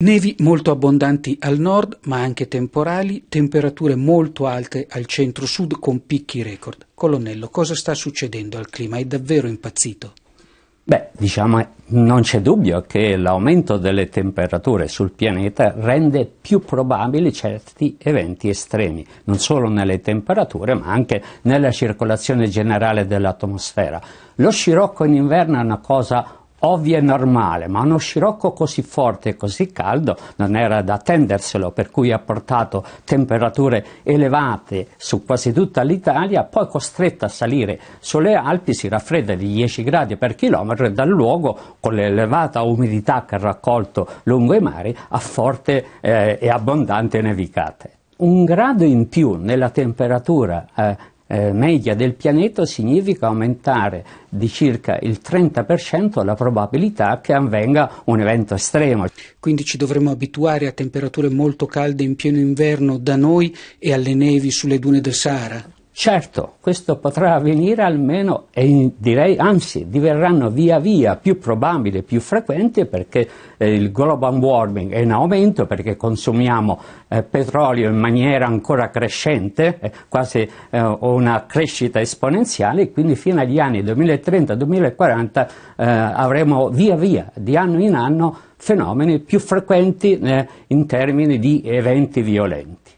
Nevi molto abbondanti al nord, ma anche temporali, temperature molto alte al centro-sud con picchi record. Colonnello, cosa sta succedendo al clima? È davvero impazzito? Beh, diciamo, eh, non c'è dubbio che l'aumento delle temperature sul pianeta rende più probabili certi eventi estremi, non solo nelle temperature, ma anche nella circolazione generale dell'atmosfera. Lo scirocco in inverno è una cosa ovvio e normale, ma uno scirocco così forte e così caldo non era da attenderselo, per cui ha portato temperature elevate su quasi tutta l'Italia, poi costretta a salire sulle Alpi, si raffredda di 10 gradi per chilometro e dal luogo, con l'elevata umidità che ha raccolto lungo i mari, a forte eh, e abbondante nevicate un grado in più nella temperatura eh, eh, media del pianeta significa aumentare di circa il 30% la probabilità che avvenga un evento estremo. Quindi ci dovremmo abituare a temperature molto calde in pieno inverno da noi e alle nevi sulle dune del Sahara? Certo, questo potrà avvenire almeno, e direi anzi, diverranno via via più probabili, e più frequenti perché eh, il global warming è in aumento, perché consumiamo eh, petrolio in maniera ancora crescente, eh, quasi eh, una crescita esponenziale, quindi fino agli anni 2030-2040 eh, avremo via via, di anno in anno, fenomeni più frequenti eh, in termini di eventi violenti.